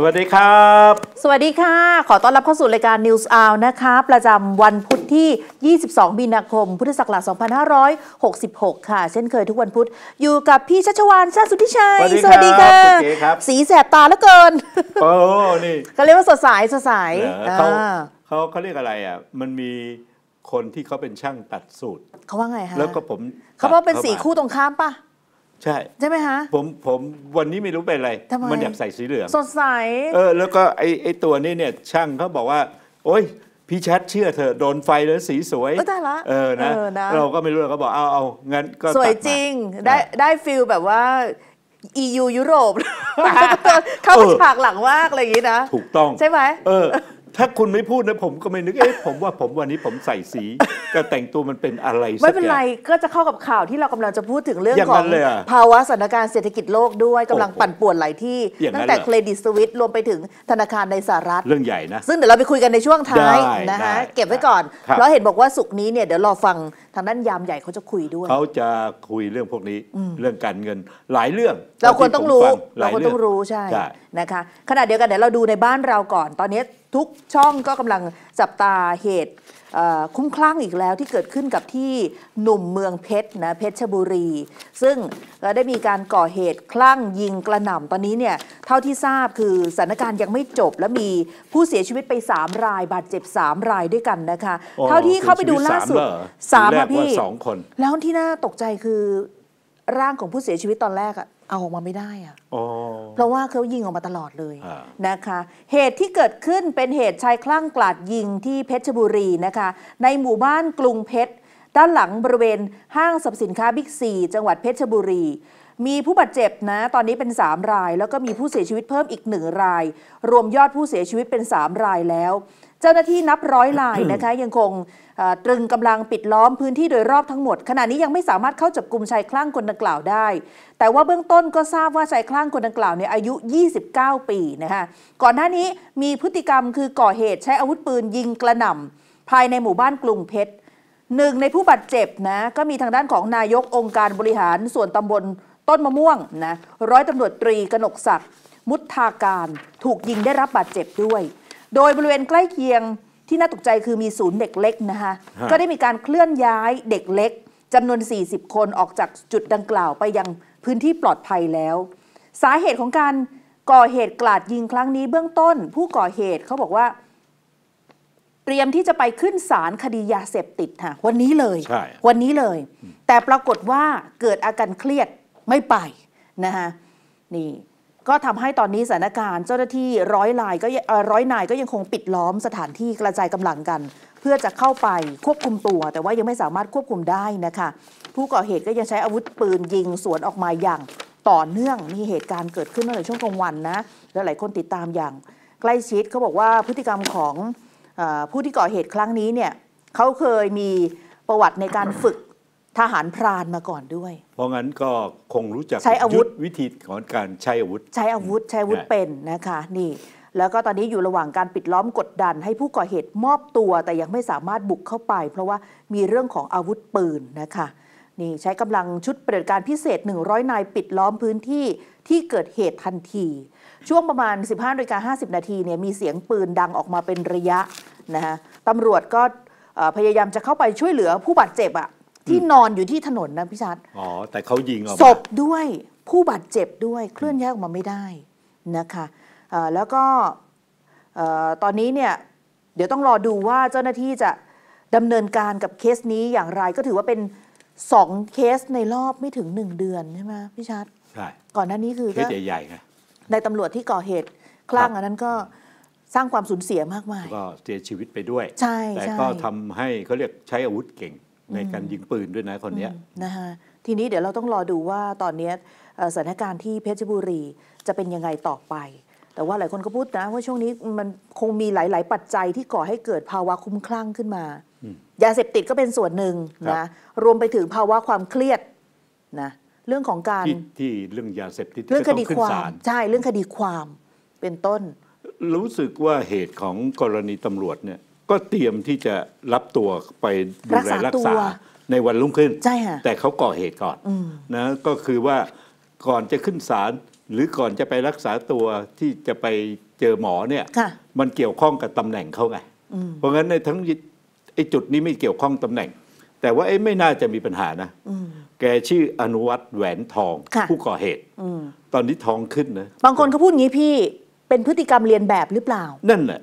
สวัสดีครับ สวัสดีค่ะ ขอต้อนรับเข้าสู่รายการ News Hour นะคะ ประจำวันพุธที่ 22 มีนาคม พุทธศักราช 2566 ค่ะ เช่นเคยทุกวันพุธ อยู่กับพี่ชัชวานชาสุทธิชัย สวัสดีค่ะ สีแสบตาเหลือเกิน โอ้นี่เขาเรียกว่าสดใส สดใสเขาเขาเขาเรียกอะไรอ่ะ มันมีคนที่เขาเป็นช่างตัดสูตร เขาว่าไงฮะแล้วก็ผม เขาบอกเป็นสีคู่ตรงข้ามป่ะใช่ ใช่ไหมฮะผมผมวันนี้ไม่รู้เป็นอะไรทำไมมันอยากใส่สีเหลืองสดใส เออ แล้วก็ไอไอตัวนี้เนี่ยช่างเขาบอกว่า โอ้ย พี่ชัดเชื่อเธอ โดนไฟแล้วสีสวย เออได้ละเออนะเราก็ไม่รู้เราก็บอกเอาเอางั้นก็สวยจริง ได้ได้ฟิลแบบว่า EU ยุโรปเข้าฉากหลังมากอะไรอย่างนี้นะ ถูกต้องใช่ไหมเออถ้าคุณไม่พูดนะ ผมก็ไม่นึกเอ๊ะผมว่าผมวันนี้ผมใส่สี ก็แต่งตัวมันเป็นอะไรไม่เป็นไรก็จะเข้ากับข่าวที่เรากำลังจะพูดถึงเรื่องของ ภาวะสถานการณ์เศรษฐกิจโลกด้วยกำลังปั่นป่วนหลายที่ ตั้งแต่เครดิตสวิตรวมไปถึงธนาคารในสหรัฐ เรื่องใหญ่นะ ซึ่งเดี๋ยวเราไปคุยกันในช่วงท้ายนะคะเก็บไว้ก่อนเพราะเห็นบอกว่าสุกนี้เนี่ยเดี๋ยวรอฟังทางด้านยามใหญ่เขาจะคุยด้วย เขาจะคุยเรื่องพวกนี้เรื่องการเงินหลายเรื่องเราควรต้องรู้เราควรต้องรู้ใช่นะคะขณะเดียวกันเดี๋ยวเราดูในบ้านเราก่อน ตอนนี้ทุกช่องก็กำลังจับตาเหตุ คุ้มคลั่งอีกแล้วที่เกิดขึ้นกับที่หนุ่มเมืองเพชรนะเพชรบุรี ซึ่งได้มีการก่อเหตุคลั่งยิงกระหน่ำตอนนี้เนี่ยเท่าที่ทราบคือสถานการณ์ยังไม่จบและมีผู้เสียชีวิตไป 3 ราย บาดเจ็บ3รายด้วยกันนะคะเท่าที่เข้าไปดูล่าสุดสามพี่แล้วที่น่าตกใจคือร่างของผู้เสียชีวิตตอนแรกอะเอาออกมาไม่ได้อะเพราะว่าเขายิงออกมาตลอดเลยนะคะ เหตุที่เกิดขึ้นเป็นเหตุชายคลั่งกลาดยิงที่เพชรบุรีนะคะ ในหมู่บ้านกรุงเพชร ด้านหลังบริเวณห้างสรรพสินค้าบิ๊กซีจังหวัดเพชรบุรีมีผู้บาดเจ็บนะตอนนี้เป็น 3 ราย แล้วก็มีผู้เสียชีวิตเพิ่มอีก1ราย รวมยอดผู้เสียชีวิตเป็น 3 รายแล้ว เจ้าหน้าที่นับร้อยรายนะคะยังคงตรึงกำลังปิดล้อมพื้นที่โดยรอบทั้งหมด ขณะนี้ยังไม่สามารถเข้าจับกลุ่มชายคลั่งคนดังกล่าวได้ แต่ว่าเบื้องต้นก็ทราบว่าชายคลั่งคนดังกล่าวเนี่ยอายุ 29 ปีนะคะก่อนหน้านี้มีพฤติกรรมคือก่อเหตุใช้อาวุธปืนยิงกระหน่ำภายในหมู่บ้านกรุงเพชรหนึ่งในผู้บาดเจ็บนะก็มีทางด้านของนายกองค์การบริหารส่วนตำบลต้นมะม่วงนะร้อยตำรวจตรีกนกศักดิ์มุทาการ ถูกยิงได้รับบาดเจ็บด้วย โดยบริเวณใกล้เคียงที่น่าตกใจคือมีศูนย์เด็กเล็กนะคะก็ได้มีการเคลื่อนย้ายเด็กเล็กจำนวน 40 คนออกจากจุดดังกล่าวไปยังพื้นที่ปลอดภัยแล้ว สาเหตุของการก่อเหตุกลาดยิงครั้งนี้เบื้องต้นผู้ก่อเหตุเขาบอกว่า เตรียมที่จะไปขึ้นศาลคดียาเสพติดค่ะวันนี้เลย วันนี้เลย แต่ปรากฏว่าเกิดอาการเครียดไม่ไป นะคะนี่ก็ทำให้ตอนนี้สถานการณ์ เจ้าหน้าที่ร้อยลายก็ร้อยนายก็ยังคงปิดล้อมสถานที่กระจายกำลังกัน เพื่อจะเข้าไปควบคุมตัว แต่ว่ายังไม่สามารถควบคุมได้นะคะผู้ก่อเหตุก็ยังใช้อาวุธปืนยิง สวนออกมาอย่างต่อเนื่องมีเหตุการณ์เกิดขึ้นตั้งแต่ช่วงกลางวันนะและหลายคนติดตามอย่างใกล้ชิดเขาบอกว่าพฤติกรรมของผู้ที่ก่อเหตุครั้งนี้เนี่ยเขาเคยมีประวัติในการฝึกทหารพรานมาก่อนด้วย เพราะงั้นก็คงรู้จักใช้อาวุธวิธีของการใช้อาวุธ ใช้อาวุธใช้อาวุธเป็นนะคะนี่แล้วก็ตอนนี้อยู่ระหว่างการปิดล้อมกดดัน ให้ผู้ก่อเหตุมอบตัว แต่ยังไม่สามารถบุกเข้าไป เพราะว่ามีเรื่องของอาวุธปืนนะคะนี่ใช้กำลังชุดปฏิบัติการพิเศษ 100นายปิดล้อมพื้นที่ที่เกิดเหตุทันที ช่วงประมาณ 15นาฬิกานาทีเนี่ยมีเสียงปืนดังออกมาเป็นระยะนะฮะตำรวจก็พยายามจะเข้าไปช่วยเหลือผู้บาดเจ็บอ่ะที่นอนอยู่ที่ถนนนะพี่ชัด อ๋อ แต่เขายิงออกมาศพด้วยผู้บาดเจ็บด้วยเคลื่อนย้ายออกมาไม่ได้นะคะแล้วก็ตอนนี้เนี่ยเดี๋ยวต้องรอดูว่าเจ้าหน้าที่จะดำเนินการกับเคสนี้อย่างไร ก็ถือว่าเป็นสองเคสในรอบไม่ถึงหนึ่งเดือนใช่ไหมพี่ชัดใช่ก่อนหน้านี้คือเคสใหญ่ๆไงในตำรวจที่ก่อเหตุคลั่งอันนั้นก็สร้างความสูญเสียมากมายก็เสียชีวิตไปด้วยใช่แต่ก็ทำให้เขาเรียกใช้อาวุธเก่งในการยิงปืนด้วยนะคนนี้นะคะทีนี้เดี๋ยวเราต้องรอดูว่าตอนนี้สถานการณ์ที่เพชรบุรีจะเป็นยังไงต่อไป แต่ว่าหลายคนก็พูดนะ ว่าช่วงนี้มันคงมีหลาย ๆ ปัจจัยที่ก่อให้เกิดภาวะคุ้มคลั่งขึ้นมา ยาเสพติดก็เป็นส่วนหนึ่งนะ รวมไปถึงภาวะความเครียดนะเรื่องของการที่เรื่องยาเสพติดเรื่องคดีความใช่เรื่องคดีความเป็นต้น รู้สึกว่าเหตุของกรณีตำรวจเนี่ยก็เตรียมที่จะรับตัวไปดูแลรักษาในวันรุ่งขึ้นแต่เขาก่อเหตุก่อนนะก็คือว่าก่อนจะขึ้นศาลหรือก่อนจะไปรักษาตัวที่จะไปเจอหมอเนี่ยมันเกี่ยวข้องกับตำแหน่งเขาไงเพราะงั้นในทั้งไอ้จุดนี้ไม่เกี่ยวข้องตำแหน่ง แต่ว่าไอ้ไม่น่าจะมีปัญหานะแกชื่ออนุวัตแหวนทอง ผู้ก่อเหตุตอนนี้ทองขึ้นนะบางคนเขาพูดงี้พี่เป็นพฤติกรรมเรียนแบบหรือเปล่า นั่นแหละ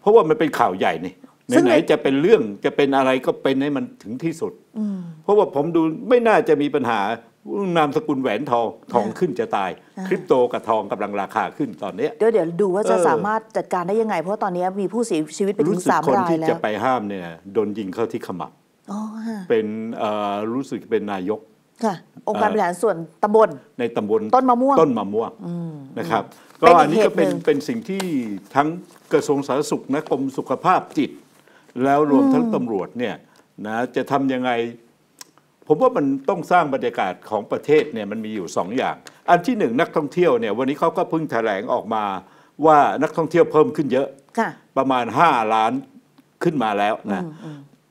เพราะว่ามันเป็นข่าวใหญ่นี่ไหนๆจะเป็นเรื่องจะเป็นอะไรก็เป็นให้มันถึงที่สุดเพราะว่าผมดูไม่น่าจะมีปัญหานามสกุลแหวนทองทองขึ้นจะตายคริปโตกับทองกำลังราคาขึ้นตอนนี้เดี๋ยวเดี๋ยวดูว่าจะสามารถจัดการได้ยังไง เพราะตอนนี้มีผู้เสียชีวิตไปถึงสามรายแล้วคนที่จะไปห้ามเนี่ยโดนยิงเข้าที่ขมับเป็นรู้สึกเป็นนายกองค์การบริหารส่วนตำบลในตำบลต้นมะม่วง ต้นมะม่วงนะครับ ก็อันนี้ก็เป็นเป็นสิ่งที่ทั้งกระทรวงสาธารณสุขนะกรมสุขภาพจิตแล้วรวมทั้งตำรวจเนี่ยนะจะทำยังไง ผมว่ามันต้องสร้างบรรยากาศของประเทศเนี่ยมันมีอยู่สองอย่าง อันที่หนึ่ง นักท่องเที่ยวเนี่ย วันนี้เขาก็เพิ่งแถลงออกมาว่านักท่องเที่ยวเพิ่มขึ้นเยอะะประมาณห้าล้านขึ้นมาแล้วนะ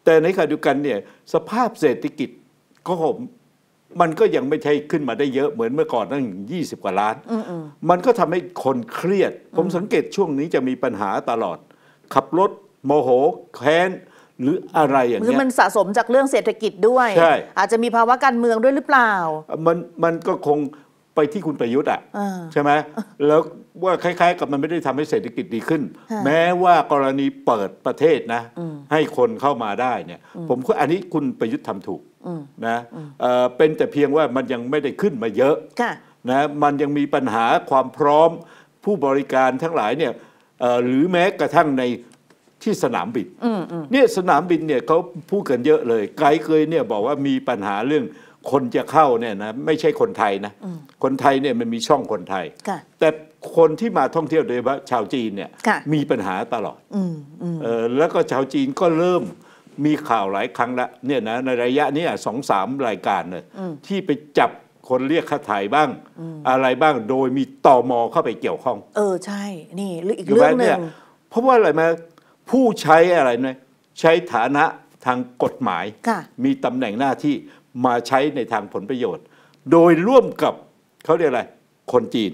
แต่ในขณะเดียวกันเนี่ยสภาพเศรษฐกิจก็ผมมันก็ยังไม่ใช่ขึ้นมาได้เยอะ เหมือนเมื่อก่อนตั้งยี่สิบกว่าล้านมันก็ทำให้คนเครียด ผมสังเกตช่วงนี้จะมีปัญหาตลอดขับรถโมโห แค้น หรืออะไรอย่างเงี้ยมันสะสมจากเรื่องเศรษฐกิจด้วย ใช่ อาจจะมีภาวะการเมืองด้วยหรือเปล่า มันมันก็คงไปที่คุณประยุทธ์อ่ะใช่ไหมแล้วว่าคล้ายๆ กับมันไม่ได้ทำให้เศรษฐกิจดีขึ้น แม้ว่ากรณีเปิดประเทศนะให้คนเข้ามาได้เนี่ย ผมคือันนี้คุณประยุทธ์ทำถูกนะเป็นแต่เพียงว่ามันยังไม่ได้ขึ้นมาเยอะนะมันยังมีปัญหาความพร้อมผู้บริการทั้งหลายเนี่ยหรือแม้กระทั่งในที่สนามบินเนี่ยสนามบินเนี่ยเขาพูดกันเยอะเลยไกด์เคยเนี่ยบอกว่ามีปัญหาเรื่อง คนจะเข้าเนี่ยนะไม่ใช่คนไทยนะ คนไทยเนี่ยมันมีช่องคนไทย แต่คนที่มาท่องเที่ยวโดยเฉพาะชาวจีนเนี่ยมีปัญหาตลอดออแล้วก็ชาวจีนก็เริ่มมีข่าวหลายครั้งละเนี่ยนะในระยะนี้สองสามรายการเลยที่ไปจับคนเรียกค่าถ่ายบ้างออะไรบ้างโดยมีตอมอเข้าไปเกี่ยวข้อง เออใช่นี่อีกเรื่องหนึ่งเพราะว่าอะไรมาผู้ใช้อะไรเนี่ยใช้ฐานะทางกฎหมาย มีตำแหน่งหน้าที่มาใช้ในทางผลประโยชน์ โดยร่วมกับเขาเรียกอะไร คนจีน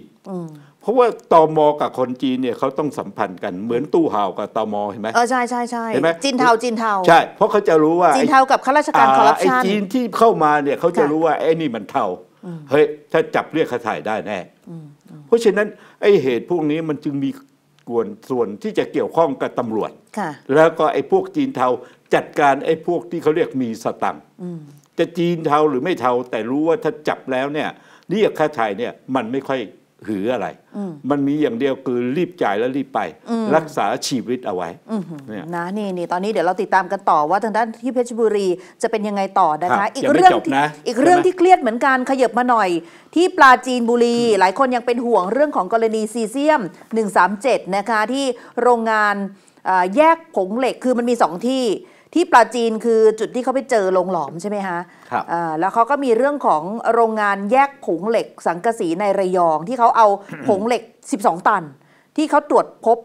เพราะว่าตอมอกับคนจีนเนี่ยเขาต้องสัมพันธ์กันเหมือนตู้ห่าวกับตอมอเห็นไหมเออใช่ใช่ใช่เห็นไหมจีนเทาจีนเทาใช่เพราะเขาจะรู้ว่าจีนเทากับข้าราชการคอร์รัปชันไอ้จีนที่เข้ามาเนี่ยเขาจะรู้ว่าไอ้นี่มันเทาเฮ้ยถ้าจับเรียกข่าถ่ายได้แน่เพราะฉะนั้นไอ้เหตุพวกนี้มันจึงมีวนส่วนที่จะเกี่ยวข้องกับตำรวจ แล้วก็ไอ้พวกจีนเทาจัดการไอ้พวกที่เขาเรียกมีสตังจะจีนเทาหรือไม่เทาแต่รู้ว่าถ้าจับแล้วเนี่ยเรียกค่าไถ่เนี่ยมันไม่ค่อยหรืออะไร มันมีอย่างเดียวคือรีบจ่ายแล้วรีบไป รักษาชีวิตเอาไว้นะ นี่นี่ตอนนี้เดี๋ยวเราติดตามกันต่อ ว่าทางด้านที่เพชรบุรีจะเป็นยังไงต่อนะคะอีกเรื่อง อีกเรื่องที่เครียดเหมือนกันขยับมาหน่อย ที่ปลาจีนบุรี หลายคนยังเป็นห่วงเรื่องของกรณีซีเซียม 137 นะคะที่โรงงานแยกผงเหล็กคือมันมีสองที่ที่ปราจีนคือจุดที่เขาไปเจอโรงหลอมใช่ไหมคะครับแล้วเขาก็มีเรื่องของโรงงานแยกผงเหล็กสังกะสีในระยองที่เขาเอาผงเหล็ก 12 ตัน ที่เขาตรวจพบ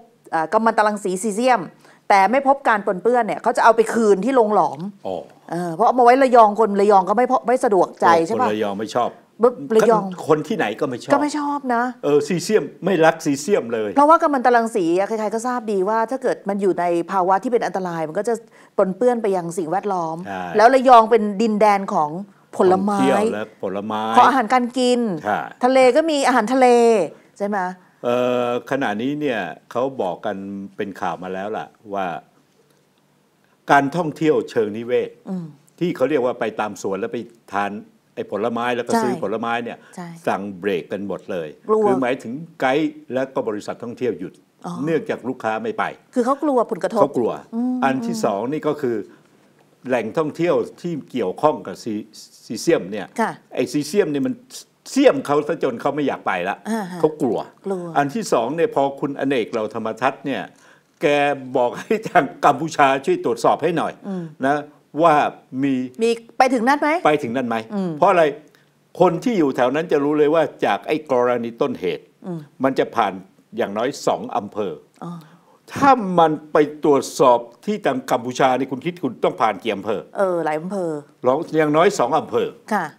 กัมมันตรังสีซีเซียม แต่ไม่พบการปนเปื้อนเนี่ยเขาจะเอาไปคืนที่โรงหลอม เพราะเอามาไว้ระยองคน ระยองก็ไม่ไม่สะดวกใจ ใช่ไหมคนระยองไม่ชอบบึ๊บระยองคนที่ไหนก็ไม่ชอบ ก็ไม่ชอบนะเออซีเซียมไม่รักซีเซียมเลย เพราะว่ากัมมันตรังสีใครๆก็ทราบดีว่า ถ้าเกิดมันอยู่ในภาวะที่เป็นอันตราย มันก็จะปนเปื้อนไปยังสิ่งแวดล้อมแล้วระยองเป็นดินแดนของผลไม้และผลไม้ของอาหารการกินทะเลก็มีอาหารทะเล ใช่ไหมขณะนี้เนี่ยเขาบอกกันเป็นข่าวมาแล้วล่ะ ว่า การท่องเที่ยวเชิงนิเวศที่เขาเรียกว่าไปตามสวนแล้วไปทานไอ้ผลไม้แล้วก็ซื้อผลไม้เนี่ยสั่งเบรกกันหมดเลยคือหมายถึงไกด์และก็บริษัทท่องเที่ยวหยุดเนื่องจากลูกค้าไม่ไป คือเขากลัวผลกระทบเขากลัว อันที่สองนี่ก็คือ แหล่งท่องเที่ยวที่เกี่ยวข้องกับซีซีเซียมเนี่ย ไอ้ซีเซียมเนี่ยมันเสี่ยมเขาซะจนเขาไม่อยากไปละเขากลัว อันที่สองเนี่ยพอคุณอเนกเราธรรมทัศน์เนี่ยแกบอกให้ทางกัมพูชาช่วยตรวจสอบให้หน่อยนะว่ามีมีไปถึงนั้นไหมไปถึงนั้นไหมเพราะอะไรคนที่อยู่แถวนั้นจะรู้เลยว่าจากไอ้กรณีต้นเหตุมันจะผ่านอย่างน้อยสองอำเภออถ้ามันไปตรวจสอบที่ทางกัมพูชาในคุณคิดคุณต้องผ่านกี่อำเภอเออ หลายอำเภอลองอย่างน้อยสองอำเภอ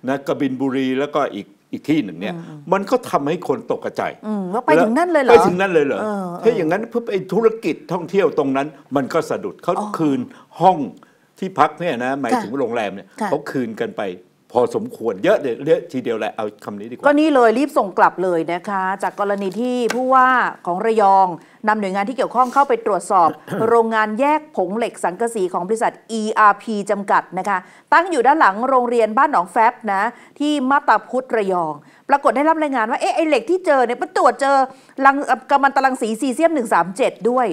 นะกบินบุรีแล้วก็อีกอีกที่หนึ่งเนี่ย มันก็ทำให้คนตกกระจายว่าไปถึงนั่นเลยเหรอไปถึงนั่นเลยเหรอถ้าอย่างนั้นเพื่อไอ้ธุรกิจท่องเที่ยวตรงนั้น มันก็สะดุดเขาคืนห้องที่พักเนี่ยนะหมายถึงโรงแรมเนี่ยเขาคืนกันไปพอสมควรเยอะเยอะ ทีเดียวแหละเอาคำนี้ดีกว่า ก็นี่เลย รีบส่งกลับเลยนะคะ จากกรณีที่ผู้ว่าของระยองนำหน่วยงานที่เกี่ยวข้องเข้าไปตรวจสอบ โรงงานแยกผงเหล็กสังกะสีของบริษัท ERP จำกัดนะคะ ตั้งอยู่ด้านหลังโรงเรียนบ้านหนองแฟบนะ ที่มาตาพุทธระยอง ปรากฏได้รับรายงานว่าเอ๊ะไอเหล็กที่เจอเนี่ยมันตรวจเจอลังกัมมันตรังสีซีเซียม137ด้วย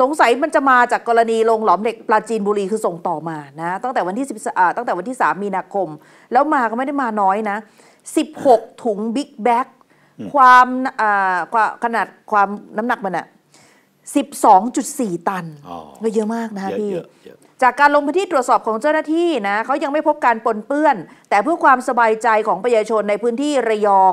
สงสัยมันจะมาจากกรณีลง หลอมเหล็กปราจีนบุรี คือส่งต่อมานะตั้งแต่วันที่10ตั้งแต่วันที่ 3 มีนาคม แล้วมาก็ไม่ได้มาน้อยนะ 16 ถุงบิ๊กแบ็คความขนาดความน้ำหนักมันอะ12.4 ตัน ก็เยอะมากนะพี่จากการลงพื้นที่ตรวจสอบของเจ้าหน้าที่นะเขายังไม่พบการปนเปื้อน แต่เพื่อความสบายใจของประชาชนในพื้นที่ระยอง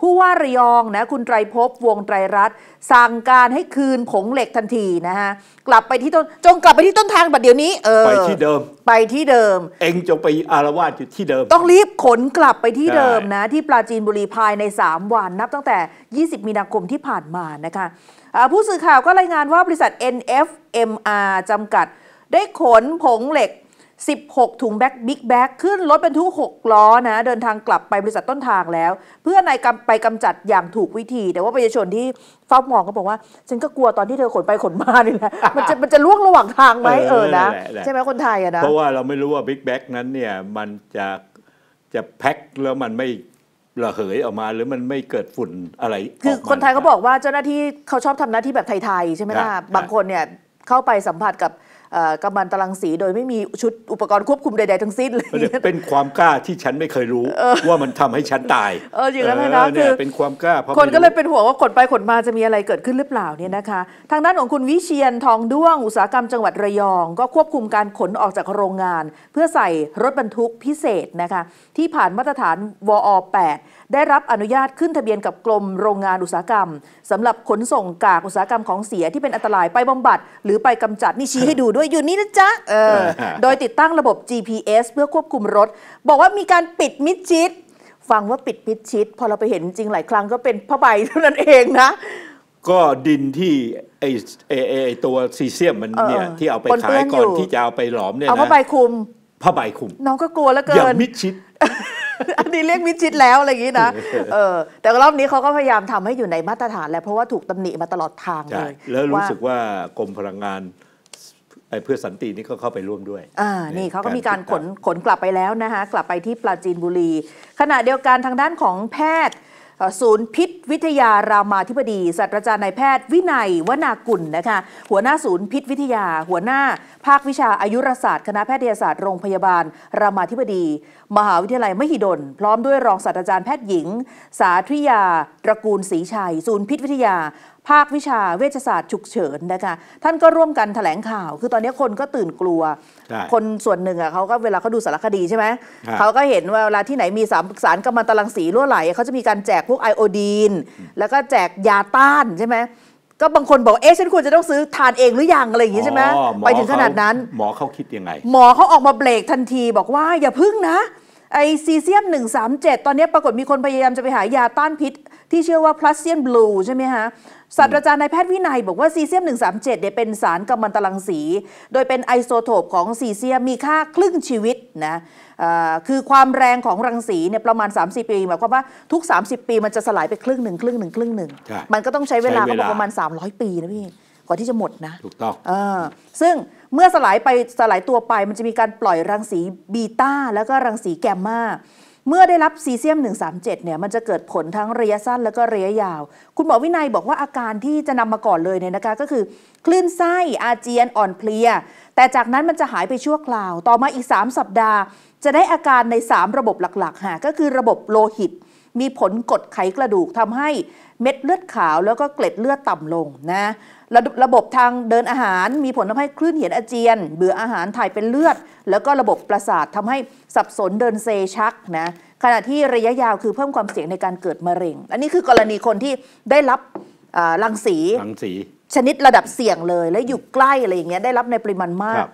ผู้ว่าระยองนะคุณไตรภพวงไตรรัตน์สั่งการให้คืนผงเหล็กทันทีนะฮะกลับไปที่ต้นจงกลับไปที่ต้นทางบัดเดี๋ยวนี้เออไปที่เดิมไปที่เดิม เองจงไปอารวาสอยู่ที่เดิม ต้องรีบขนกลับไปที่เดิมนะที่ปราจีนบุรีภายใน 3 วันนับตั้งแต่ 20 มีนาคมที่ผ่านมานะคะผู้สื่อข่าวก็รายงานว่าบริษัท NFMR จำกัด ได้ขนผงเหล็ก16 ถุงแบ็กบิ๊กแบ็กขึ้นรถบรรทุก 6 ล้อนะ เดินทางกลับไปบริษัทต้นทางแล้ว เพื่อนายกำไปกำจัดอย่างถูกวิธี แต่ว่าประชาชนที่เฝ้ามองก็บอกว่าฉันก็กลัวตอนที่เธอขนไปขนมานี่แหละมันจะมันจะล่วงระหว่างทางไหมเออนะใช่ไหมคนไทยอะนะ เพราะว่าเราไม่รู้ว่าบิ๊กแบ็กนั้นเนี่ย มันจะจะแพ็คแล้วมันไม่ระเหยออกมาหรือมันไม่เกิดฝุ่นอะไรคือคนไทยเขาบอกว่าเจ้าหน้าที่เขาชอบทำหน้าที่แบบไทยๆใช่ไหมล่ะบางคนเนี่ยเข้าไปสัมผัสกับกำมันตรังสีโดยไม่มีชุดอุปกรณ์ควบคุมใดๆทั้งสิ้นเลยเป็นความกล้าที่ฉันไม่เคยรู้ว่ามันทำให้ฉันตายเอออย่างนั้นนะคือเป็นความกล้าคนก็เลยเป็นห่วงว่าขนไปขนมาจะมีอะไรเกิดขึ้นหรือเปล่าเนี่ยนะคะ ทางด้านของคุณวิเชียนทองด้วงอุตสาหกรรมจังหวัดระยอง ก็ควบคุมการขนออกจากโรงงาน เพื่อใส่รถบรรทุกพิเศษนะคะ ที่ผ่านมาตรฐานวอ .8 ได้รับอนุญาตขึ้นทะเบียนกับกรมโรงงานอุตสาหกรรมสำหรับขนส่งกากอุตสาหกรรมของเสียที่เป็นอันตรายไปบำบัด หรือไปกำจัดนี่ชี้ให้ดูด้วยอยู่นี่นะจ๊ะเออ โดยติดตั้งระบบ GPS เพื่อควบคุมรถ บอกว่ามีการปิดมิดชิดฟังว่าปิดมิดชิดพอเราไปเห็นจริงหลายครั้งก็เป็นผ้าใบเท่านั้นเองนะ ก็ดินที่ไอ้ไอ้ตัวซีเซียมมันเนี่ยที่เอาไปขายก่อนที่จะเอาไปหลอมเนี่ยนะเอาผ้าใบคุมผ้าใบคุมน้องก็กลัวแล้วเกินอย่ามิดชิดอันนี้เรียกมิดชิดแล้วอะไรอย่างนี้นะ เออ แต่รอบนี้เขาก็พยายามทำให้อยู่ในมาตรฐานแหละเพราะว่าถูกตำหนิมาตลอดทางเลยแล้วรู้สึกว่ากรมพลังงานเพื่อสันตินี่ก็เข้าไปร่วมด้วย อ่า นี่เขาก็มีการขนขนกลับไปแล้วนะคะกลับไปที่ปราจีนบุรี ขณะเดียวกันทางด้านของแพทย์ศูนย์พิษวิทยารามาธิบดีศาสตราจารย์นายแพทย์วินัย วนากุลนะคะหัวหน้าศูนย์พิษวิทยา หัวหน้าภาควิชาอายุรศาสตร์ คณะแพทยศาสตร์โรงพยาบาลรามาธิบดี มหาวิทยาลัยมหิดลพร้อมด้วยรองศาสตราจารย์แพทย์หญิง สาธิยา ตระกูลศรีชัย ศูนย์พิษวิทยาภาควิชาเวชศาสตร์ฉุกเฉินนะคะท่านก็ร่วมกันถแถลงข่าว คือตอนนี้คนก็ตื่นกลัว คนส่วนหนึ่งอ่ะเขาก็เวลาเขาดูสารคดีใช่ไหมเขาก็เห็นว่าเวลาที่ไหนมีสารสารกัมมันตรังสีรั่วไหลเขาจะมีการแจกพวกไอโอดีนแล้วก็แจกยาต้านใช่ไหมก็บางคนบอกเอ๊ะฉันควรจะต้องซื้อทานเองหรือยังอะไรอย่างนี้ใช่ไหมไปถึงขนาดนั้น หมอเขาคิดยังไง หมอเขาออกมาเบรกทันทีบอกว่า อย่าพึ่งนะไอซีเซียม137ตอนนี้ปรากฏมีคนพยายามจะไปหายาต้านพิษที่เชื่อว่าพลัสเซียนบลูใช่ไหมฮะศาสตราจารย์นายแพทย์วินัยบอกว่าซีเซียม137เนี่ยเป็นสารกัมมันตรังสี โดยเป็นไอโซโทปของซีเซียมมีค่าครึ่งชีวิตนะคือความแรงของรังสีเนี่ยประมาณ 30 ปีหมายความว่าทุก 30 ปีมันจะสลายไปครึ่งหนึ่งครึ่งหนึ่งครึ่งหนึ่งมันก็ต้องใช้เวลาประมาณ 300 ปีนะพี่ก่อนที่จะหมดนะถูกต้องอซึ่งเมื่อสลายไปสลายตัวไปมันจะมีการปล่อยรังสีบีต้าแล้วก็รังสีแกมมาเมื่อได้รับซีเซียม 137 เนี่ย มันจะเกิดผลทั้งระยะสั้นแล้วก็ระยะยาว คุณหมอวินัยบอกว่าอาการที่จะนำมาก่อนเลยเนี่ยนะคะ ก็คือคลื่นไส้อาเจียนอ่อนเพลีย แต่จากนั้นมันจะหายไปชั่วคราว ต่อมาอีก 3 สัปดาห์ จะได้อาการใน 3 ระบบหลักๆ ค่ะ ก็คือระบบโลหิตมีผลกดไขกระดูกทำให้เม็ดเลือดขาวแล้วก็เกล็ดเลือดต่ำลงนะระระบบทางเดินอาหารมีผลทำให้คลื่นเหียนอาเจียนเบื่ออาหารถ่ายเป็นเลือด แล้วก็ระบบประสาททำให้สับสนเดินเซชักนะขณะที่ระยะยาวคือเพิ่มความเสี่ยงในการเกิดมะเร็ง อันนี้คือกรณีคนที่ได้รับรังสีังสี ชนิดระดับเสี่ยงเลยและอยู่ใกล้อะไรอย่างเงี้ยได้รับในปริมาณมาก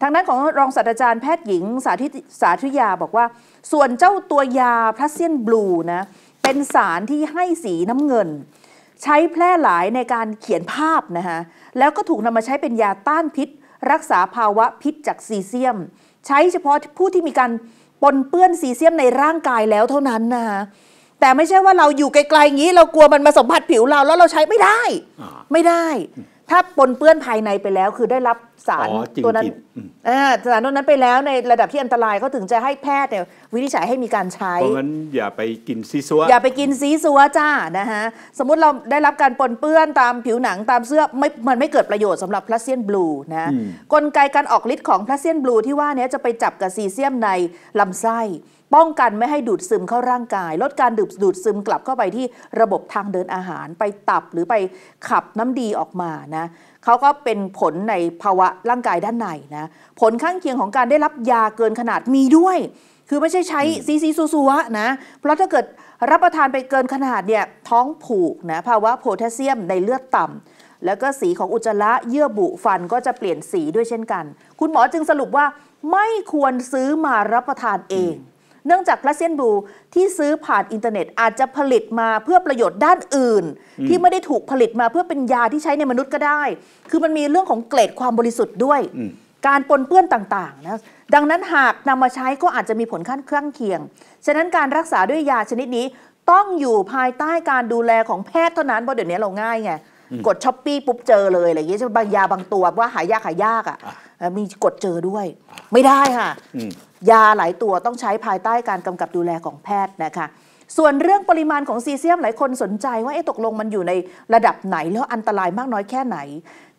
ทางด้านของรองศาสตราจารย์แพทย์หญิงสาธิตสาธุยาบอกว่า ส่วนเจ้าตัวยาพระเซียนบลูนะ เป็นสารที่ให้สีน้ำเงิน ใช้แพร่หลายในการเขียนภาพนะคะแล้วก็ถูกนำมาใช้เป็นยาต้านพิษ รักษาภาวะพิษจากซีเซียม ใช้เฉพาะผู้ที่มีการปนเปื้อนซีเซียมในร่างกายแล้วเท่านั้นนะคะแต่ไม่ใช่ว่าเราอยู่ไกลๆอย่างนี้เรากลัวมันมาสัมผัสผิวเราแล้วเราใช้ไม่ได้ไม่ได้ ถ้าปนเปื้อนภายในไปแล้วคือได้รับสารตัวนั้นสารตัวนั้นไปแล้วในระดับที่อันตรายเขาถึงจะให้แพทย์เนี่ยวินิจฉัยให้มีการใช้ เพราะงั้นอย่าไปกินซีซัวอย่าไปกินซีซัวจ้านะฮะสมมติเราได้รับการปนเปื้อนตามผิวหนังตามเสื้อไม่มันไม่เกิดประโยชน์สำหรับพลาสเซียนบลูนะกลไกการออกฤทธิ์ของพลาสเซียนบลูที่ว่านี้จะไปจับกับซีเซียมในลำไส้ ป้องกันไม่ให้ดูดซึมเข้าร่างกาย ลดการดูดดูดซึมกลับเข้าไปที่ระบบทางเดินอาหารไปตับหรือไปขับน้ำดีออกมานะเขาก็เป็นผลในภาวะร่างกายด้านในนะ ผลข้างเคียงของการได้รับยาเกินขนาดมีด้วย คือไม่ใช่ใช้ซีซีซัวนะ เพราะถ้าเกิดรับประทานไปเกินขนาด เนี่ย ท้องผูกนะภาวะโพแทสเซียมในเลือดต่ำแล้วก็สีของอุจจาระเยื่อบุฟันก็จะเปลี่ยนสีด้วยเช่นกัน คุณหมอจึงสรุปว่าไม่ควรซื้อมารับประทานเองเนื่องจากรัสเซียนบลูที่ซื้อผ่านอินเทอร์เน็ต อาจจะผลิตมาเพื่อประโยชน์ด้านอื่น ที่ไม่ได้ถูกผลิตมาเพื่อเป็นยาที่ใช้ในมนุษย์ก็ได้ คือมันมีเรื่องของเกรดความบริสุทธิ์ด้วย การปนเปื้อนต่าง ๆ นะ ดังนั้นหากนำมาใช้ก็อาจจะมีผลข้างเครื่องเคียง ฉะนั้นการรักษาด้วยยาชนิดนี้ต้องอยู่ภายใต้การดูแลของแพทย์เท่านั้นเพราะเดี๋ยวนี้เราง่ายไงกดช้อปปี้ปุ๊บเจอเลยอะไรอย่างเงี้ยบางยาบางตัวว่าหายากหายากอ่ะมีกฎเจอด้วยไม่ได้ค่ะยาหลายตัวต้องใช้ภายใต้การกำกับดูแลของแพทย์นะคะส่วนเรื่องปริมาณของซีเซียมหลายคนสนใจ ว่าเอ๊ะตกลงมันอยู่ในระดับไหนแล้วอันตรายมากน้อยแค่ไหน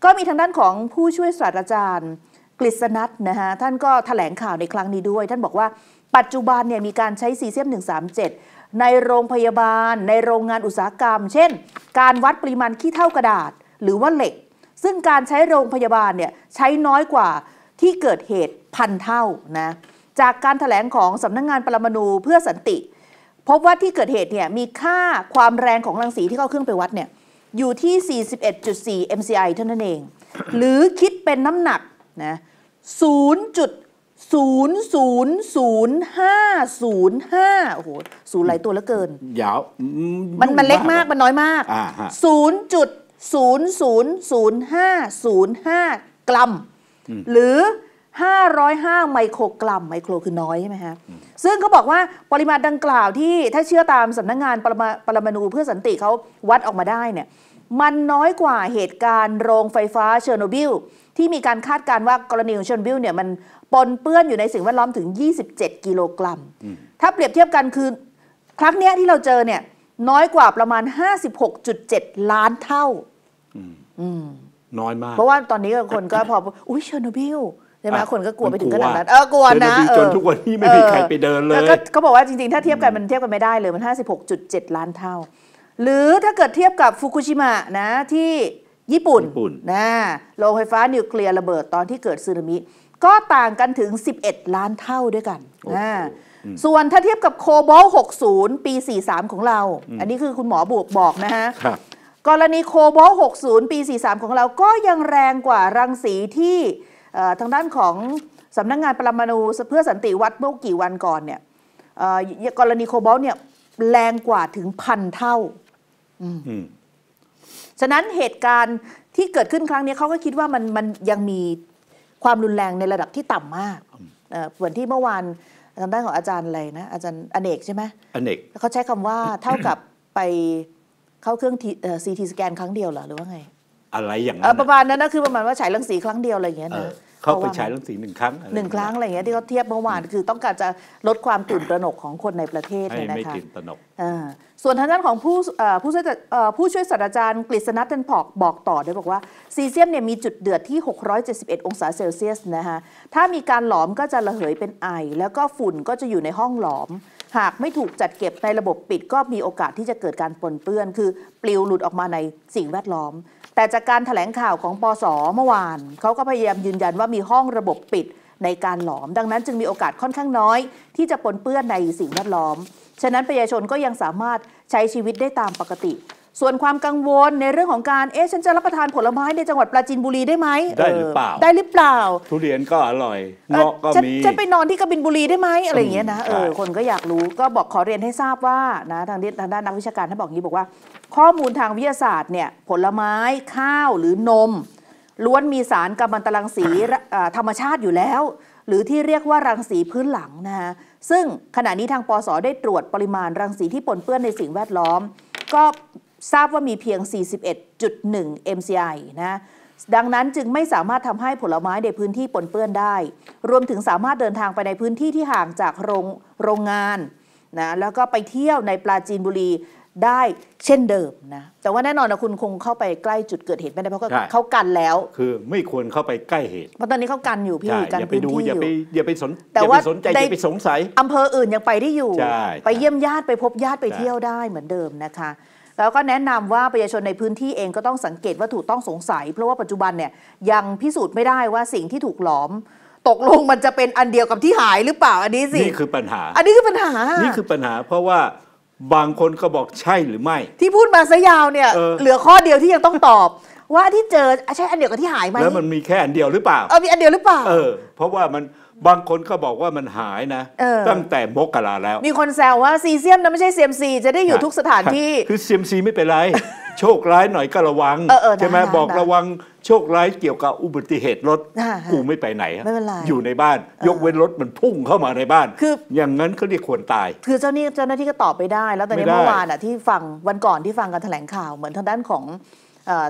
ก็มีทางด้านของผู้ช่วยศาสตราจารย์กฤษณัทนะคะท่านก็ถแถลงข่าวในครั้งนี้ด้วย ท่านบอกว่าปัจจุบันเนี่ยมีการใช้ซีเซียม137ในโรงพยาบาล ในโรงงานอุตสาหกรรม เช่น การวัดปริมาณขี้เท่ากระดาษ หรือว่าเหล็กซึ่งการใช้โรงพยาบาลเนี่ยใช้น้อยกว่าที่เกิดเหตุพันเท่านะ จากการถแถลงของสำนักงงานปรมาณูเพื่อสันติพบว่าที่เกิดเหตุเนี่ยมีค่าความแรงของรังสีที่เข้าเครื่องไปวัดเนี่ยอยู่ที่ 41.4 MCI เท่านั้นเอง หรือคิดเป็นน้ำหนักนะ 0.000505 โอ้โห ศูนย์หลายตัวแล้วเกิน ยาว มันมันเล็กมาก มันน้อยมาก0.00 0.00505 กรัมหรือ 505 ไมโครกรัม ไมโครคือน้อยใช่ไหมฮะ ซึ่งเขาบอกว่าปริมาณดังกล่าวที่ถ้าเชื่อตามสำนักงงานปรมาปรมาณูเพื่อสันติเขาวัดออกมาได้เนี่ยมันน้อยกว่าเหตุการณ์โรงไฟฟ้าเชอร์โนบิลที่มีการคาดการณ์ว่ากรณีของเชอร์โนบิลเนี่ยมันปนเปื้อนอยู่ในสิ่งแวดล้อมถึง 27 กิโลกรัม ถ้าเปรียบเทียบกันคือครั้งนี้ที่เราเจอเนี่ยน้อยกว่าประมาณ 56.7 ล้านเท่าน้อยมาก เพราะว่าตอนนี้คนก็พออุ้ยเชอร์โนบิลใช่ไหมคนก็กลัวไปถึงขนาดนั้นเออกลัวนะจนทุกวันนี้ไม่มีใครไปเดินเลยเขาบอกว่าจริงๆถ้าเทียบกันมันเทียบกันไม่ได้เลยมัน 56.7 ล้านเท่าหรือถ้าเกิดเทียบกับฟุกุชิมะนะที่ญี่ปุ่นนะโรงไฟฟ้านิวเคลียร์ระเบิดตอนที่เกิดสึนามิ ก็ต่างกันถึง 11 ล้านเท่าด้วยกันนะส่วนถ้าเทียบกับโคบอล60 ปี43ของเรา อันนี้คือคุณหมอบวกบอกนะฮะกรณีโคโบล60ปี43ของเรา ก็ยังแรงกว่ารังสีที่ ทางด้านของสำนักงงานปรมาณูเพื่อสันติวัดเมื่อกี่วันก่อนเนี่ยกรณีโคโบลเนี่ยแรงกว่าถึงพันเท่าฉะนั้นเหตุการณ์ที่เกิดขึ้นครั้งนี้เขาก็คิดว่ามันมันยังมีความรุนแรงในระดับที่ต่ำมากเหมือนที่เมื่อวานทางด้านของอาจารย์อะไรนะอาจารย์อเนกใช่ไหมอเนกเขาใช้คำว่าเท่ากับไปเข้าเครื่องซีทีสแกนครั้งเดียวเหรอหรือว่าไง อะไรอย่างนั้นประมาณนั้นนะคือประมาณว่าฉายรังสีครั้งเดียวอะไรอย่างเงี้ยนะเขาไปฉายรังสีหนึ่งครั้งหนึ่งครั้งอะไรอย่างเงี้ยที่เขาเทียบเมื่อวานคือต้องการจะลดความตื่นตระหนกของคนในประเทศเนี่ยนะคะไม่ตื่นตระหนกส่วนทางด้านของผู้ผู้ช่วยผู้ช่วยศาสตราจารย์ กฤษณัทเทนพอกบอกต่อด้วยบอกว่าซีเซียมเนี่ยมีจุดเดือดที่ 671 องศาเซลเซียสนะคะถ้ามีการหลอมก็จะระเหยเป็นไอ แล้วก็ฝุ่นก็จะอยู่ในห้องหลอมหากไม่ถูกจัดเก็บในระบบปิดก็มีโอกาสที่จะเกิดการปนเปื้อน คือปลิวหลุดออกมาในสิ่งแวดล้อม แต่จากการถแถลงข่าวของปอสอเมื่อวานเขาก็พยายามยืนยันว่ามีห้องระบบปิดในการหลอม ดังนั้นจึงมีโอกาสค่อนข้างน้อยที่จะปนเปื้อนในสิ่งแวดล้อม ฉะนั้นประชาชนก็ยังสามารถใช้ชีวิตได้ตามปกติส่วนความกังวลในเรื่องของการเอ๊ะฉันจะรับประทานผลไม้ในจังหวัดปราจีนบุรีได้ไหมได้หรือเปล่าได้หรือเปล่าทุเรียนก็อร่อยเงาะก็มีฉันไปนอนที่กบินบุรีได้ไหมอะไรอย่างเงี้ยนะเออคนก็อยากรู้ก็บอกขอเรียนให้ทราบว่านะทางทางด้านนักวิชาการท่านบอกงี้บอกว่า ข้อมูลทางวิทยาศาสตร์เนี่ยผลไม้ข้าวหรือนมล้วนมีสารกัมมันตรังสีธรรมชาติอยู่แล้ว หรือที่เรียกว่ารังสีพื้นหลังนะฮะซึ่งขณะนี้ทางปสได้ตรวจปริมาณรังสีที่ปนเปื้อนในสิ่งแวดล้อม ก็ทราบว่ามีเพียง 41.1 MCI นะ ดังนั้นจึงไม่สามารถทำให้ผลไม้ในพื้นที่ปนเปื้อนได้ รวมถึงสามารถเดินทางไปในพื้นที่ที่ห่างจากโรงโรงงานนะ แล้วก็ไปเที่ยวในปราจีนบุรีได้เช่นเดิมนะ แต่ว่าแน่นอนนะคุณคงเข้าไปใกล้จุดเกิดเหตุไม่ได้เพราะเขากันแล้ว คือไม่ควรเข้าไปใกล้เหตุ เพราะตอนนี้เขากันอยู่พี่กันอย่าไปดูอย่าไปอย่าไปสนแต่ว่าสนใจอย่าไปสงสัยอำเภออื่นยังไปได้อยู่ ไปเยี่ยมญาติไปพบญาติไปเที่ยวได้เหมือนเดิมนะคะแล้วก็แนะนำว่าประชาชนในพื้นที่เองก็ต้องสังเกตวัตถุต้องสงสัยเพราะว่าปัจจุบันเนี่ยยังพิสูจน์ไม่ได้ว่าสิ่งที่ถูกหลอม ตกลงมันจะเป็นอันเดียวกับที่หายหรือเปล่า อันนี้สินี่คือปัญหา อันนี้คือปัญหา นี่คือปัญหาเพราะว่าบางคนก็บอกใช่หรือไม่ที่พูดมาซะยาวเนี่ยเออเหลือข้อเดียวที่ยังต้องตอบ ว่าที่เจอใช่อันเดียวกับที่หายไหมแล้วมันมีแค่อันเดียวหรือเปล่าเออมีอันเดียวหรือเปล่าเออเพราะว่ามันบางคนก็บอกว่ามันหายนะออตั้งแต่มกราแล้ว มีคนแซวว่าซีเซียมนะไม่ใช่เซียมซีจะได้อยู่ทุกสถานที่ คือเซียมซีไม่เป็นไร โชคร้ายหน่อยก็ระวัง ใช่ไหมบอกระวังโชคร้ายเกี่ยวกับอุบัติเหตุรถกูไม่ไปไหนไม่เป็นไรอยู่ในบ้าน ยกเว้นรถมันพุ่งเข้ามาในบ้านคืออย่างนั้นเขาเรียกควรตาย คือเจ้าหนี้เจ้าหน้าที่ก็ตอบไปได้แล้วแตนี่้เมื่อวานอ่ะที่ฟังวันก่อนที่ฟังการแถลงข่าวเหมือนทางด้านของ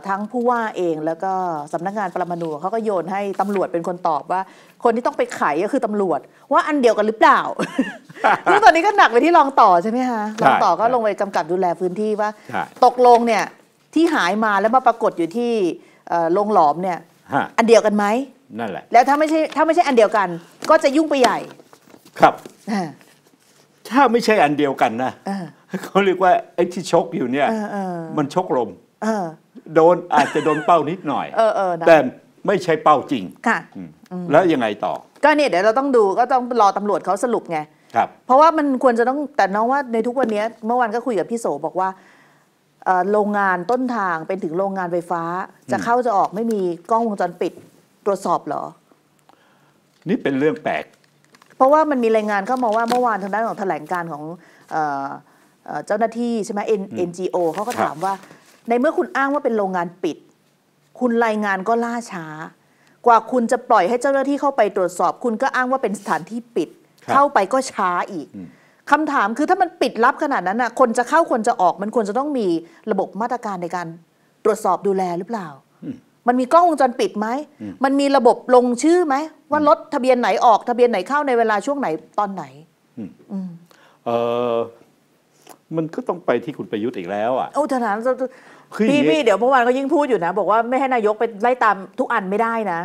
ทั้งผู้ว่าเองแล้วก็สำนักงานปรมาณูเขาก็โยนให้ตำรวจเป็นคนตอบว่า คนที่ต้องไปไขก็คือตำรวจ ว่าอันเดียวกันหรือเปล่าซึ่งตอนนี้ก็หนักไปที่รองต่อใช่ไหมคะรองต่อก็ลงไปกำกับดูแลพื้นที่ว่าตกลงเนี่ยที่หายมาแล้วมาปรากฏอยู่ที่โรงหลอมเนี่ย อันเดียวกันไหมนั่นแหละ แล้วถ้าไม่ใช่ถ้าไม่ใช่อันเดียวกัน ก็จะยุ่งไปใหญ่ ครับถ้าไม่ใช่อันเดียวกันนะเขาเรียกว่าไอ้ที่ชกอยู่เนี่ยมันชกลมโดนอาจจะโดนเป้านิดหน่อย เออเออนะแต่ไม่ใช่เป้าจริง ค่ะ แล้วยังไงต่อ ก็เนี่ยเดี๋ยวเราต้องดูก็ต้องรอตำรวจเขาสรุปไง ครับ เพราะว่ามันควรจะต้องแต่น้องว่าในทุกวันนี้เมื่อวานก็คุยกับพี่โสบอกว่า โรงงานต้นทางเป็นถึงโรงงานไฟฟ้า จะเข้าจะออกไม่มีกล้องวงจรปิดตรวจสอบเหรอ นี่เป็นเรื่องแปลก เพราะว่ามันมีรายงานเข้ามาว่าเมื่อวานทางด้านของแถลงการของเจ้าหน้าที่ใช่ไหมจ NGO เขาก็ถามว่าในเมื่อคุณอ้างว่าเป็นโรงงานปิด คุณรายงานก็ล่าช้า กว่าคุณจะปล่อยให้เจ้าหน้าที่เข้าไปตรวจสอบ คุณก็อ้างว่าเป็นสถานที่ปิด เข้าไปก็ช้าอีกคำถามคือถ้ามันปิดลับขนาดนั้นนะคนจะเข้าคนจะออก มันควรจะต้องมีระบบมาตรการในการตรวจสอบดูแลหรือเปล่ามันมีกล้องวงจรปิดไหมมันมีระบบลงชื่อไหมว่ารถทะเบียนไหนออกทะเบียนไหนเข้าในเวลาช่วงไหนตอนไหนมันก็ต้องไปที่คุณประยุทธ์อีกแล้วอ่ะโอ้ทหารพี่พี่เดี๋ยวเมื่อวานก็ยิ่งพูดอยู่นะบอกว่าไม่ให้นายกไปไล่ตามทุกอันไม่ได้นะ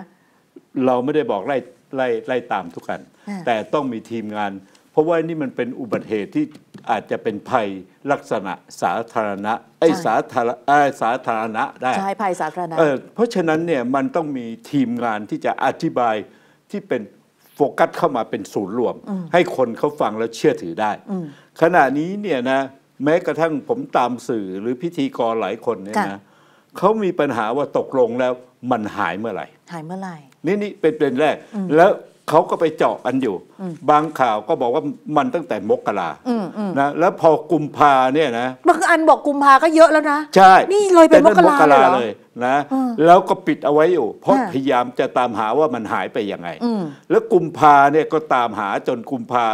เราไม่ได้บอกไล่ไล่ไล่ตามทุกอัน แต่ต้องมีทีมงาน เพราะว่านี่มันเป็นอุบัติเหตุที่อาจจะเป็นภัยลักษณะสาธารณะไอ้สาธารเอ้สาธารณะได้ใช่ภัยสาธารณะเพราะฉะนั้นเนี่ยมันต้องมีทีมงานที่จะอธิบายที่เป็นโฟกัสเข้ามาเป็นศูนย์รวมให้คนเขาฟังแล้วเชื่อถือได้ขณะนี้เนี่ยนะ แม้กระทั่งผมตามสื่อหรือพิธีกรหลายคนเนี่ยนะเขามีปัญหาว่าตกลงแล้วมันหายเมื่อไหร่หายเมื่อไหร่นี่นี่เป็นเป็นแรกแล้วเขาก็ไปเจาะกันอยู่ บางข่าวก็บอกว่ามันตั้งแต่มกรานะแล้วพอกุมภาเนี่ยนะบางอันบอกกุมภาก็เยอะแล้วนะใช่นี่เลยเป็นมกราเลยนะ แล้วก็ปิดเอาไว้อยู่เพราะพยายามจะตามหาว่ามันหายไปยังไงแล้วกุมภาเนี่ยก็ตามหาจนกุมภา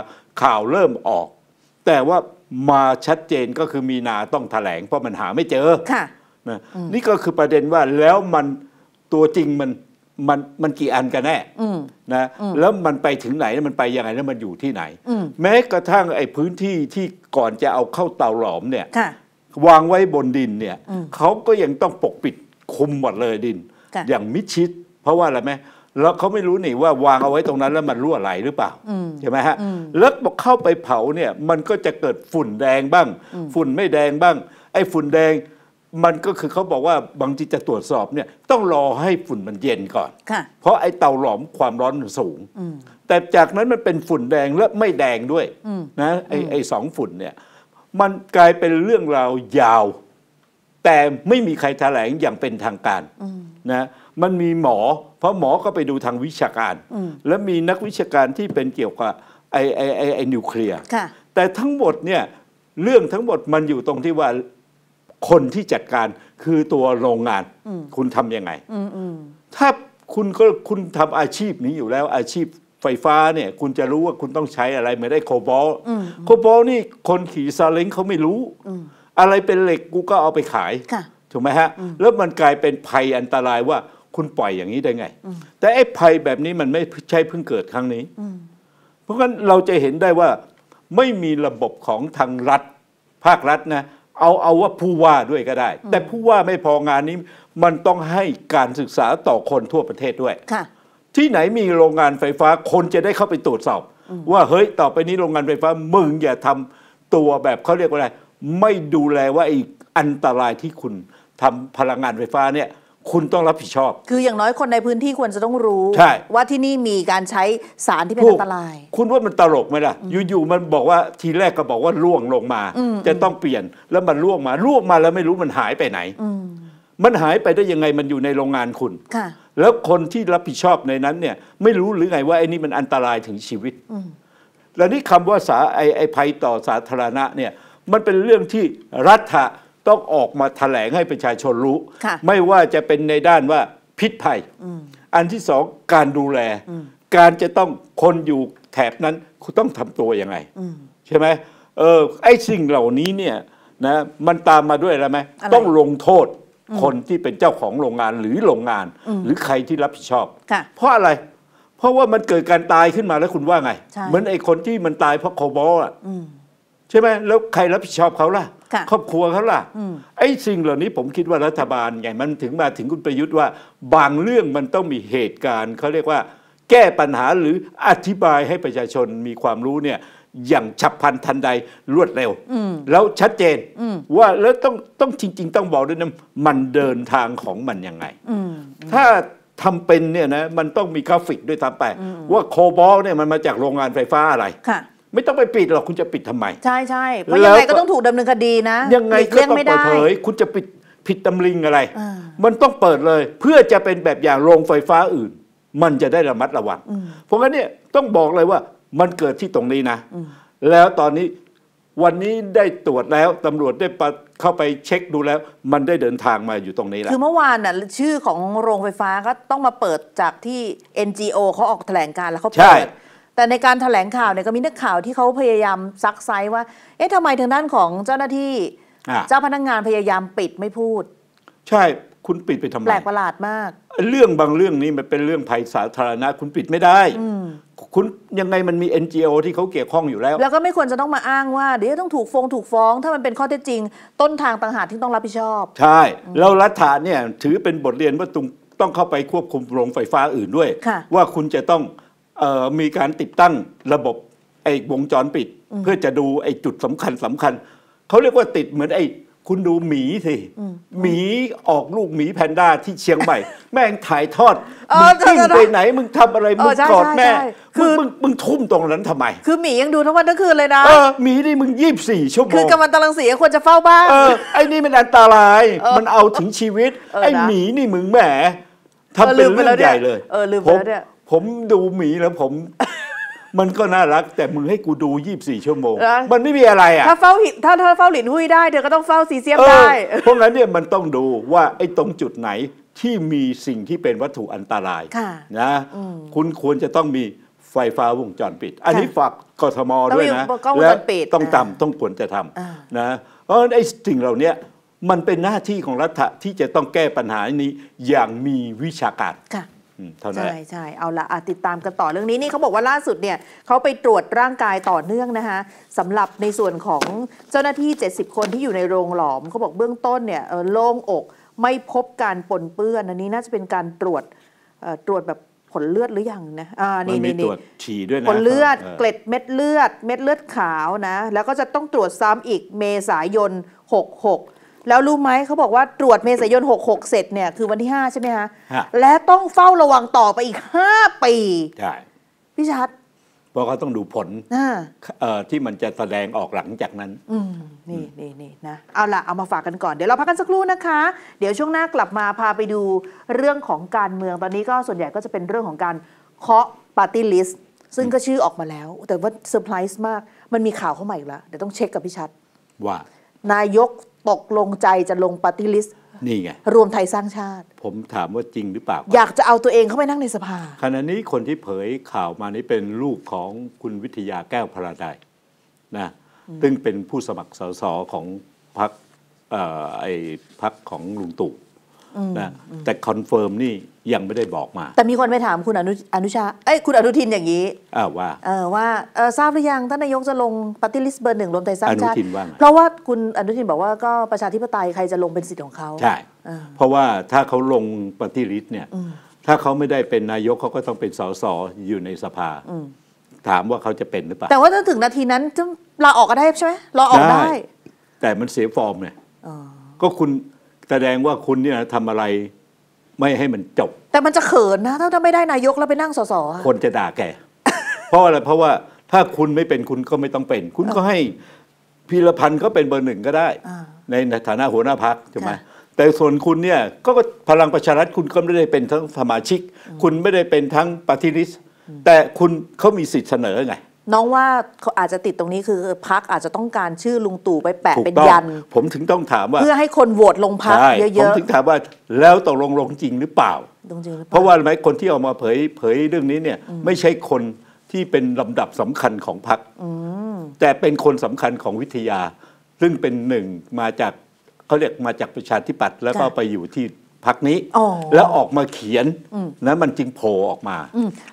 ข่าวเริ่มออก แต่ว่ามาชัดเจนก็คือมีนาต้องแถลงเพราะมันหาไม่เจอค่ะนะนี่ก็คือประเด็นว่าแล้วมันตัวจริงมันมัน มันกี่อันกันแน่นะ แล้วมันไปถึงไหนมันไปยังไงแล้วมันอยู่ที่ไหนแม้กระทั่งไอ้พื้นที่ที่ก่อนจะเอาเข้าเตาหลอมเนี่ย วางไว้บนดินเนี่ย เขาก็ยังต้องปกปิดคุมหมดเลยดิน อย่างมิชิด เพราะว่า อะไรไหมแล้วเขาไม่รู้นี่ว่าวางเอาไว้ตรงนั้นแล้วมันรั่วไหลหรือเปล่า ใช่ไหมฮะแล้วบอกเข้าไปเผาเนี่ยมันก็จะเกิดฝุ่นแดงบ้าง ฝุ่นไม่แดงบ้างไอ้ฝุ่นแดงมันก็คือเขาบอกว่าบางทีจะตรวจสอบเนี่ย ต้องรอให้ฝุ่นมันเย็นก่อน เพราะไอ้เตาหลอมความร้อนมันสูงแต่จากนั้นมันเป็นฝุ่นแดงและไม่แดงด้วยนะ ไอ้ไอ้สองฝุ่นเนี่ย มันกลายเป็นเรื่องราวยาว แต่ไม่มีใครแถลงอย่างเป็นทางการนะมันมีหมอเพราะหมอก็ไปดูทางวิชาการ และมีนักวิชาการที่เป็นเกี่ยวกับไอ้ไอ้ไอ้นิวเคลียร์แต่ทั้งหมดเนี่ยเรื่องทั้งหมดมันอยู่ตรงที่ว่าคนที่จัดการคือตัวโรงงานคุณทำยังไงถ้าคุณก็คุณทำอาชีพนี้อยู่แล้ว อาชีพไฟฟ้าเนี่ย คุณจะรู้ว่าคุณต้องใช้อะไรไม่ได้โคบอลโคบอลนี่คนขี่ซาเล้งเขาไม่รู้อะไรเป็นเหล็กกูก็เอาไปขายถูกไหมฮะแล้วมันกลายเป็นภัยอันตรายว่าคุณปล่อยอย่างนี้ได้ไง แต่ไอ้ภัยแบบนี้มันไม่ใช่เพิ่งเกิดครั้งนี้ เพราะงั้นเราจะเห็นได้ว่าไม่มีระบบของทางรัฐภาครัฐนะเอา เอาว่าผู้ว่าด้วยก็ได้ แต่ผู้ว่าไม่พองานนี้มันต้องให้การศึกษาต่อคนทั่วประเทศด้วยที่ไหนมีโรงงานไฟฟ้าคนจะได้เข้าไปตรวจสอบ ว่าเฮ้ยต่อไป นี้โรงงานไฟฟ้า มึง อย่าทำตัวแบบเขาเรียกว่า อะไร ไม่ดูแลว่าไอ้อันตรายที่คุณทำพลังงานไฟฟ้าเนี่ยคุณต้องรับผิดชอบ คืออย่างน้อยคนในพื้นที่ควรจะต้องรู้ ว่าที่นี่มีการใช้สารที่เป็นอันตราย คุณว่ามันตลกไหมล่ะ อยู่ๆมันบอกว่าทีแรกก็บอกว่าล่วงลงมา จะต้องเปลี่ยน แล้วมันล่วงมาล่วงมาแล้วไม่รู้มันหายไปไหนมันหายไปได้ยังไงมันอยู่ในโรงงานคุณค่ะแล้วคนที่รับผิดชอบในนั้นเนี่ย ไม่รู้หรือไงว่าไอ้นี่มันอันตรายถึงชีวิตแล้วนี่คำว่าสาไอ้ไอ้ภัยต่อสาธารณะเนี่ย มันเป็นเรื่องที่รัฐต้องออกมาถแถลงให้ประชาชนรู้ไม่ว่าจะเป็นในด้านว่าพิษภัยอันที่สอง การดูแล การจะต้องคนอยู่แถบนั้นคุณต้องทำตัวยังไงใช่ไหมเออไอ้สิ่งเหล่านี้เนี่ย นะ มันตามมาด้วยอะไรไหมต้องลงโทษ คนที่เป็นเจ้าของโรงงานหรือโรงงาน หรือใครที่รับผิดชอบ เพราะอะไร เพราะว่ามันเกิดการตายขึ้นมาแล้วคุณว่าไง เหมือนไอ้คนที่มันตายเพราะโคบอลอ่ะใช่ไหมแล้วใครรับผิดชอบเขาล่ะครอบครัวเขาล่ะไอ้ สิ่งเหล่านี้ผมคิดว่ารัฐบาลไงมันถึงมาถึงคุณประยุทธ์ว่า บางเรื่องมันต้องมีเหตุการณ์ เขาเรียกว่าแก้ปัญหาหรืออธิบายให้ประชาชนมีความรู้เนี่ย อย่างฉับพลันทันใดรวดเร็วแล้วชัดเจน ว่าแล้วต้องต้องจริงๆต้องบอกด้วยนะมันเดินทางของมันยังไงถ้าทำเป็นเนี่ยนะมันต้องมีกราฟิกด้วยตาไป ว่าโคบอลเนี่ยมันมาจากโรงงานไฟฟ้าอะไรไม่ต้องไปปิดหรอกคุณจะปิดทำไม ใช่ใช่เพราะยังไงก็ต้องถูกดำเนินคดีนะยังไงก็ต้องเปิดเผยคุณจะปิดผิดตำลิงอะไร มันต้องเปิดเลยเพื่อจะเป็นแบบอย่างโรงไฟฟ้าอื่น มันจะได้ระมัดระวังเพราะงั้นเนี่ยต้องบอกเลยว่ามันเกิดที่ตรงนี้นะ แล้วตอนนี้วันนี้ได้ตรวจแล้วตำรวจได้เข้าไปเช็คดูแล้ว มันได้เดินทางมาอยู่ตรงนี้แล้วคือเมื่อวานน่ะชื่อของโรงไฟฟ้าก็ต้องมาเปิดจากที่ NGO เขาออกแถลงการแล้วเขาเปิดแต่ในการถแถลงข่าวเนี่ยก็มีนักข่าวที่เขาพยายามซักไซว่า เอ๊ะทำไมทางด้านของเจ้าหน้าที่ เจ้าพนักงงานพยายามปิดไม่พูด ใช่คุณปิดไปทำไมแปลกประหลาดมาก เรื่องบางเรื่องนี้มันเป็นเรื่องภัยสาธารณะคุณปิดไม่ได้คุณยังไงมันมี NGO ที่เขาเกี่ยวข้องอยู่แล้ว แล้วก็ไม่ควรจะต้องมาอ้างว่า เดี๋ยวต้องถูกฟ้องถูกฟ้อง ถ้ามันเป็นข้อเท็จจริง ต้นทางต่างหากที่ต้องรับผิดชอบ ใช่แล้วรัฐาเนี่ยถือเป็นบทเรียนว่าตองต้องเข้าไปควบคุมโรงไฟฟ้าอื่นด้วย ว่าคุณจะต้องมีการติดตั้งระบบไอ้วงจรปิด เพื่อจะดูไอ้จุดสำคัญสำคัญ เขาเรียกว่าติดเหมือนไอ้คุณดูหมีสิหมีออกลูกหมีแพนด้าที่เชียงใหม่แม่งถ่ายทอดมึงทิ้งไปไหนมึงทำอะไรมึงกอดแม่มึงมึงทุ่มตรงนั้นทำไม คือหมียังดูทั้งวันทั้งคืนเลยนะหมีนี่มึงยี่บสี่ชั่วโมงคือกำมันตะลังสีควรจะเฝ้าบ้านไอ้นี่มันอันตราย มันเอาถึงชีวิตไอ้หมีนี่มึงแหมทำเป็นเรื่องใหญ่เลยผมลแ้วเผมดูหมีแล้วผมมันก็น่ารักแต่มึงให้กูดูยี่สบี่ชั่วโมง มันไม่มีอะไรอ่ะ ถ้าเฝ้าหิถ้าถ้าเฝ้าหลินหุ้ยได้เธอก็ต้องเฝ้าซีเซียมได้ เพราะงั้นเนี่ยมันต้องดูว่าไอ้ตรงจุดไหนที่มีสิ่งที่เป็นวัตถุอันตรายค่ะนะ คุณควรจะต้องมีไฟฟ้าวงจรปิด อันนี้ฝากกทมด้วยนะแล้องวต้องทำต้องควรจะทาำนะ เพราะไอ้สิ่งเหล่านี้มันเป็นหน้าที่ของรัฐที่จะต้องแก้ปัญหานี้อย่างมีวิชาการค่ะเท่านั้นใช่ใช่เอาละอติดตามกันต่อเรื่องนี้นี่เขาบอกว่าล่าสุดเนี่ยเขาไปตรวจร่างกายต่อเนื่องนะคะสำหรับในส่วนของเจ้าหน้าที่ 70 คนที่อยู่ในโรงหลอมเขาบอกเบื้องต้นเนี่ยโล่งอกไม่พบการปนเปื้อนอันนี้น่าจะเป็นการตรวจตรวจแบบผลเลือดหรืออยังนะอ่านี่นี่ตรวจฉี่ด้วยนะผลเลือดเกล็ดเม็ดเลือด เม็ดเลือดขาวนะแล้วก็จะต้องตรวจซ้ำอีกเมษายน66แล้วรู้ไหมเขาบอกว่าตรวจเมษายน 66 เสร็จเนี่ยคือวันที่ 5 ใช่ไหมคะฮะและต้องเฝ้าระวังต่อไปอีก 5 ปี ใช่พี่ชัดเพราะเขาต้องดูผล ที่มันจะแสดงออกหลังจากนั้นนี่นี่นี่นะเอาล่ะ เอามาฝากกันก่อนเดี๋ยวเราพักกันสักครู่นะคะ เดี๋ยวช่วงหน้ากลับมาพาไปดูเรื่องของการเมืองตอนนี้ก็ส่วนใหญ่ก็จะเป็นเรื่องของการเคาะปาร์ตี้ลิสต์ซึ่งก็ชื่อออกมาแล้วแต่ว่าเซอร์ไพรส์มากมันมีข่าวเข้ามาอีกแล้วเดี๋ยวต้องเช็คกับพี่ชัดว่านายกตกลงใจจะลงปฏิลิสนี่ไง รวมไทยสร้างชาติ ผมถามว่าจริงหรือเปล่า อยากจะเอาตัวเองเข้าไปนั่งในสภา ขณะนี้คนที่เผยข่าวมานี้เป็นลูกของคุณวิทยาแก้วพราดายนะ ซึ่งเป็นผู้สมัครสสของพรรคไอ้พรรคของลุงตู่นะแต่คอนเฟิร์มนี่ยังไม่ได้บอกมา แต่มีคนไปถามคุณอนุอนชาเอ้ยคุณอนุทินอย่างนี้อ่าว่า เออว่าเออทราบหรือยังท่านนายกจะลงปฏิริษีเบอร์หนึ่งรวมไทยสร้างชาติ เพราะว่าคุณอนุทินบอกว่าก็ประชาธิปไตยใครจะลงเป็นสิทธิ์ของเขา ใช่เพราะว่าถ้าเขาลงปฏิริษีเนี่ย ถ้าเขาไม่ได้เป็นนายกเขาก็ต้องเป็นสสอยู่ในสภาถามว่าเขาจะเป็นหรือเปล่าแต่ว่าถ้าถึงนาทีนั้นจะลาออกก็ได้ใช่ไหมลาออกได้ แต่มันเสียฟอร์มเนี่ยก็คุณแสดงว่าคุณเนี่ยทำอะไร ไม่ให้มันจบ แต่มันจะเขินนะถ้าไม่ได้นายกแล้วไปนั่งสสอคนจะด่าแกเพราะอะไรเพราะว่าถ้าคุณไม่เป็นคุณก็ไม่ต้องเป็น คุณก็ให้พีรพันธ์ก็เป็นเบอร์หนึ่งก็ได้ในฐานะหัวหน้าพักใช่ไหมแต่ส่วนคุณเนี่ยก็พลังประชารัฐคุณก็ไม่ได้เป็นทั้งสมาชิก คุณไม่ได้เป็นทั้งปฏิริษแต่คุณเขามีสิทธิ์เสนอไงน้องว่าเขาอาจจะติดตรงนี้คือพักอาจจะต้องการชื่อลุงตู่ไปแปะเป็นยัน ผมถึงต้องถามว่าเพื่อให้คนโหวตลงพักเยอะๆผมถึงถามว่าแล้วตกลงลงจริงหรือเปล่าเพราะว่าไหมคนที่ออกมาเผยเผยเรื่องนี้เนี่ยไม่ใช่คนที่เป็นลำดับสำคัญของพักแต่เป็นคนสำคัญของวิทยาซึ่งเป็นหนึ่งมาจากเขาเรียกมาจากประชาธิปัตย์แล้วก็ไปอยู่ที่พักนี้ แล้วออกมาเขียนนะมันจึงโผล่ออกมา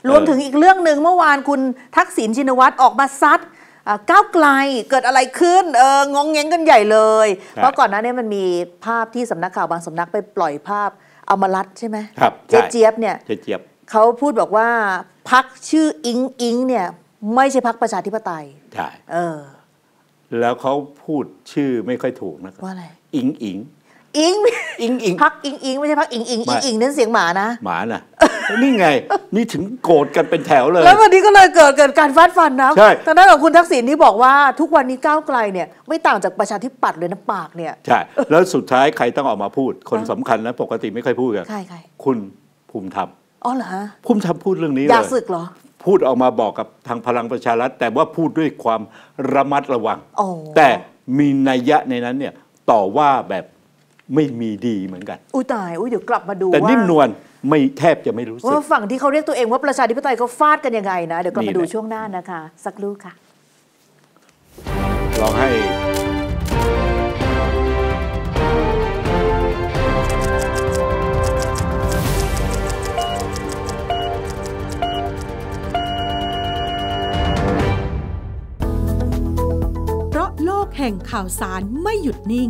รวมถึงอีกเรื่องหนึ่งเมื่อวานคุณทักษิณชินวัตรออกมาซัดก้าวไกลเกิดอะไรขึ้นเอองงเง้งกันใหญ่เลย เพราะก่อนหน้านี้มันมีภาพที่สำนักข่าวบางสำนักไปปล่อยภาพอามารัตใช่ไหมเจ๊เจี๊ยบเนี่ยเจ๊เจี๊ยบเขาพูดบอกว่า พักชื่ออิงอิง เนี่ย ไม่ใช่พักประชาธิปไตยใช่เออ แล้วเขาพูดชื่อไม่ค่อยถูกนะครับว่าอะไร อิงอิงอิงอิงอิงพัก อิงอิงไม่ใช่พักอิงอิงอิงอิงนั่นเสียงหมานะหมาน่ะนี่ไง นี่ถึงโกรธกันเป็นแถวเลย แล้ววันนี้ก็เลยเกิดเกิดการฟาดฟันนะใช่ตอนนั้นของคุณทักษิณที่บอกว่าทุกวันนี้ก้าวไกลเนี่ยไม่ต่างจากประชาธิปัตย์เลยนะปากเนี่ยใช่ แล้วสุดท้ายใครต้องออกมาพูดคนสำคัญนะปกติไม่เคยพูดกันใครใครคุณภูมิธรรมอ๋อเหรอภูมิธรรมพูดเรื่องนี้เลยอยากศึกเหรอพูดออกมาบอกกับทางพลังประชารัฐ แต่ว่าพูดด้วยความระมัดระวังแต่มีนัยยะในนั้นเนี่ยต่อว่าแบบไม่มีดีเหมือนกัน อุ้ยตาย อุ้ยเดี๋ยวกลับมาดูแต่นิ่มนวลไม่แทบจะไม่รู้สึกว่าฝั่งที่เขาเรียกตัวเองว่าประชาธิปไตยเขาฟาดกันยังไงนะ เดี๋ยวกลับมาดูช่วงหน้านะคะ สักรู่ค่ะ ลองให้แห่งข่าวสารไม่หยุดนิ่ง